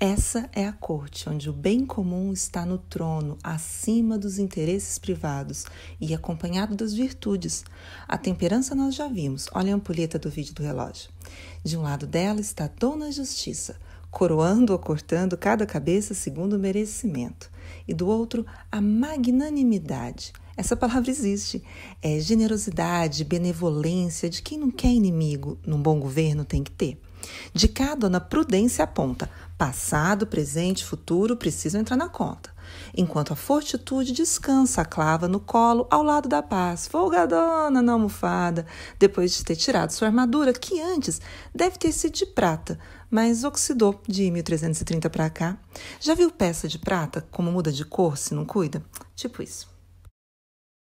Essa é a corte onde o bem comum está no trono, acima dos interesses privados e acompanhado das virtudes. A temperança nós já vimos, olha a ampulheta do vídeo do relógio. De um lado dela está Dona Justiça, coroando ou cortando cada cabeça segundo o merecimento, e do outro, a magnanimidade. Essa palavra existe. É generosidade, benevolência de quem não quer inimigo num bom governo tem que ter. De cá, dona Prudência aponta: passado, presente, futuro precisam entrar na conta enquanto a fortitude descansa a clava no colo ao lado da paz, folgadona na almofada, depois de ter tirado sua armadura, que antes deve ter sido de prata, mas oxidou de 1330 para cá. Já viu peça de prata como muda de cor se não cuida? Tipo isso.